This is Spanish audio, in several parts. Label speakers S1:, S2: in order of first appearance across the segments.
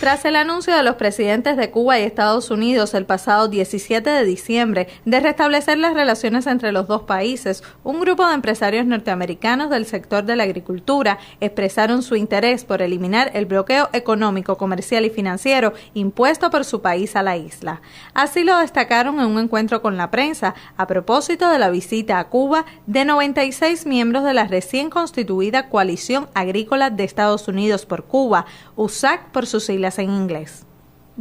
S1: Tras el anuncio de los presidentes de Cuba y Estados Unidos el pasado 17 de diciembre de restablecer las relaciones entre los dos países, un grupo de empresarios norteamericanos del sector de la agricultura expresaron su interés por eliminar el bloqueo económico, comercial y financiero impuesto por su país a la isla. Así lo destacaron en un encuentro con la prensa a propósito de la visita a Cuba de 96 miembros de la recién constituida Coalición Agrícola de Estados Unidos por Cuba, USAC por sus siglas en inglés.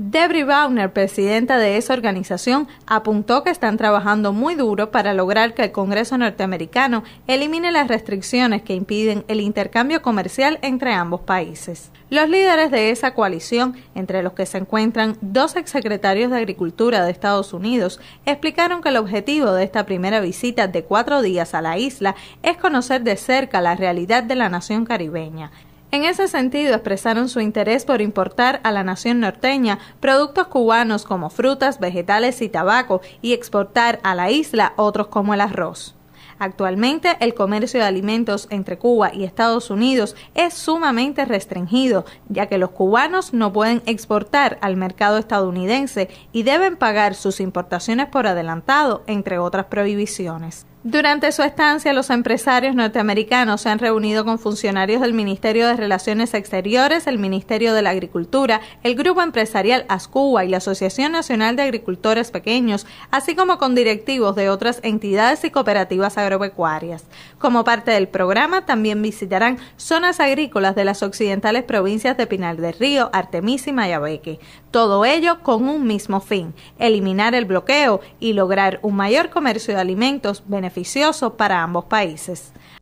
S1: Debbie Bauner, presidenta de esa organización, apuntó que están trabajando muy duro para lograr que el Congreso norteamericano elimine las restricciones que impiden el intercambio comercial entre ambos países. Los líderes de esa coalición, entre los que se encuentran dos exsecretarios de Agricultura de Estados Unidos, explicaron que el objetivo de esta primera visita de cuatro días a la isla es conocer de cerca la realidad de la nación caribeña. En ese sentido, expresaron su interés por importar a la nación norteña productos cubanos como frutas, vegetales y tabaco y exportar a la isla otros como el arroz. Actualmente el comercio de alimentos entre Cuba y Estados Unidos es sumamente restringido, ya que los cubanos no pueden exportar al mercado estadounidense y deben pagar sus importaciones por adelantado, entre otras prohibiciones. Durante su estancia, los empresarios norteamericanos se han reunido con funcionarios del Ministerio de Relaciones Exteriores, el Ministerio de la Agricultura, el Grupo Empresarial Ascuba y la Asociación Nacional de Agricultores Pequeños, así como con directivos de otras entidades y cooperativas agropecuarias. Como parte del programa, también visitarán zonas agrícolas de las occidentales provincias de Pinal del Río, Artemis y Mayabeque. Todo ello con un mismo fin, eliminar el bloqueo y lograr un mayor comercio de alimentos beneficioso para ambos países.